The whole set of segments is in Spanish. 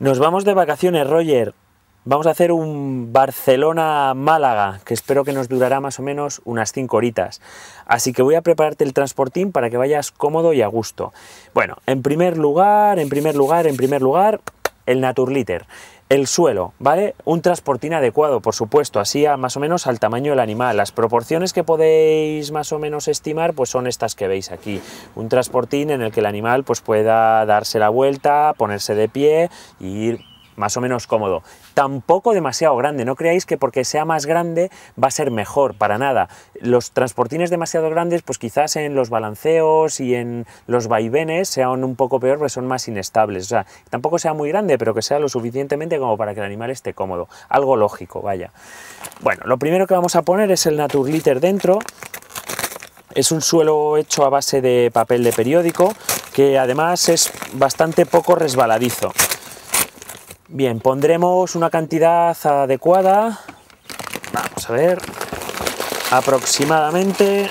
Nos vamos de vacaciones, Roger. Vamos a hacer un Barcelona-Málaga, que espero que nos durará más o menos unas 5 horitas. Así que voy a prepararte el transportín para que vayas cómodo y a gusto. Bueno, en primer lugar, en primer lugar, en primer lugar, el Naturliter. El suelo, ¿vale? Un transportín adecuado, por supuesto, así a, más o menos al tamaño del animal. Las proporciones que podéis más o menos estimar pues son estas que veis aquí. Un transportín en el que el animal pues pueda darse la vuelta, ponerse de pie e ir más o menos cómodo. Tampoco demasiado grande, no creáis que porque sea más grande va a ser mejor, para nada. Los transportines demasiado grandes, pues quizás en los balanceos y en los vaivenes sean un poco peor, pues son más inestables. O sea, tampoco sea muy grande, pero que sea lo suficientemente como para que el animal esté cómodo. Algo lógico, vaya. Bueno, lo primero que vamos a poner es el glitter dentro. Es un suelo hecho a base de papel de periódico que además es bastante poco resbaladizo. Bien, pondremos una cantidad adecuada. Vamos a ver. Aproximadamente.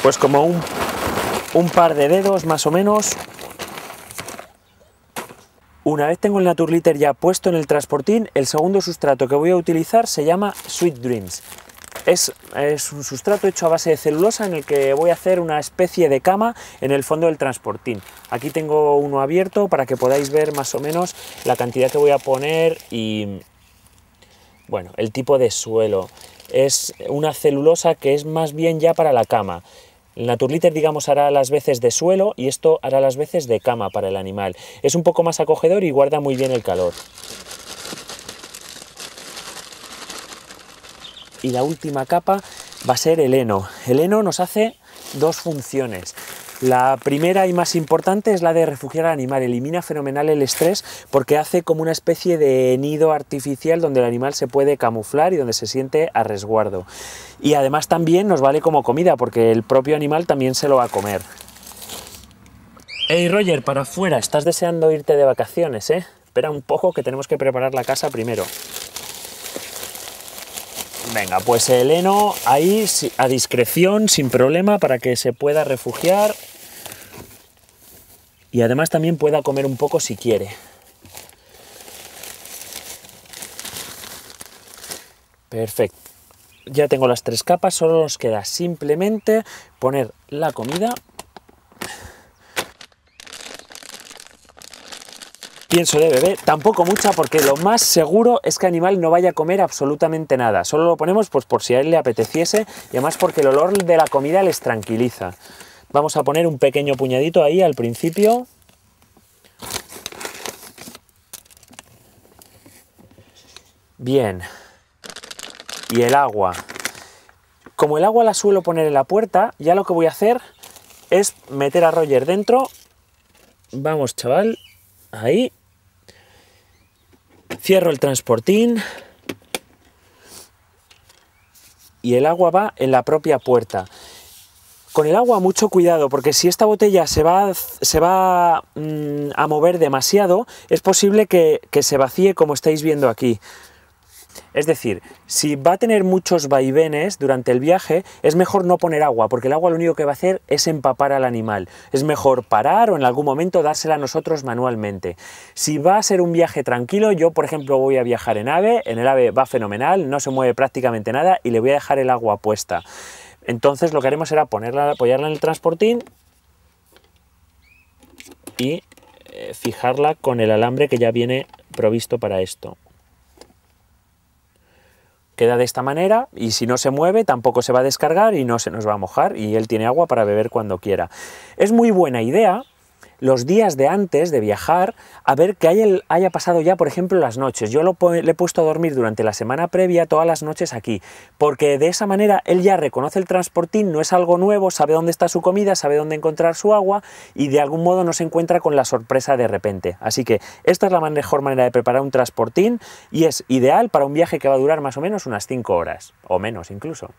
Pues como un, par de dedos más o menos. Una vez tengo el Naturliter ya puesto en el transportín, el segundo sustrato que voy a utilizar se llama Sweet Dreams es, un sustrato hecho a base de celulosa en el que voy a hacer una especie de cama en el fondo del transportín. Aquí tengo uno abierto para que podáis ver más o menos la cantidad que voy a poner y bueno, el tipo de suelo. Es una celulosa que es más bien ya para la cama. El Naturliter, digamos, hará las veces de suelo y esto hará las veces de cama para el animal. Es un poco más acogedor y guarda muy bien el calor. y la última capa va a ser el heno. El heno nos hace dos funciones. La primera y más importante es la de refugiar al animal. Elimina fenomenal el estrés porque hace como una especie de nido artificial donde el animal se puede camuflar y donde se siente a resguardo. Y además también nos vale como comida porque el propio animal también se lo va a comer. Hey Roger, para afuera, estás deseando irte de vacaciones, ¿eh? Espera un poco que tenemos que preparar la casa primero. Venga, pues el heno ahí a discreción, sin problema, para que se pueda refugiar. Y además también pueda comer un poco si quiere. Perfecto. Ya tengo las tres capas, solo nos queda simplemente poner la comida pienso de bebé, tampoco mucha porque lo más seguro es que animal no vaya a comer absolutamente nada. Solo lo ponemos pues por si a él le apeteciese y además porque el olor de la comida les tranquiliza. Vamos a poner un pequeño puñadito ahí al principio. Bien. Y el agua. Como el agua la suelo poner en la puerta, ya lo que voy a hacer es meter a Roger dentro. Vamos, chaval. Ahí. Cierro el transportín y el agua va en la propia puerta. Con el agua mucho cuidado, porque si esta botella se va, se va mm, a mover demasiado, es posible que se vacíe como estáis viendo aquí. Es decir, si va a tener muchos vaivenes durante el viaje, es mejor no poner agua, porque el agua lo único que va a hacer es empapar al animal. Es mejor parar o en algún momento dársela a nosotros manualmente. Si va a ser un viaje tranquilo, yo por ejemplo voy a viajar en ave, en el ave va fenomenal, no se mueve prácticamente nada y le voy a dejar el agua puesta. Entonces lo que haremos será ponerla, apoyarla en el transportín y eh, fijarla con el alambre que ya viene provisto para esto. Queda de esta manera y si no se mueve tampoco se va a descargar y no se nos va a mojar y él tiene agua para beber cuando quiera. Es muy buena idea los días de antes de viajar a ver que haya, haya pasado ya, por ejemplo, las noches. Yo lo, le he puesto a dormir durante la semana previa todas las noches aquí, porque de esa manera él ya reconoce el transportín, no es algo nuevo, sabe dónde está su comida, sabe dónde encontrar su agua y de algún modo no se encuentra con la sorpresa de repente. Así que esta es la mejor manera de preparar un transportín y es ideal para un viaje que va a durar más o menos unas 5 horas, o menos incluso.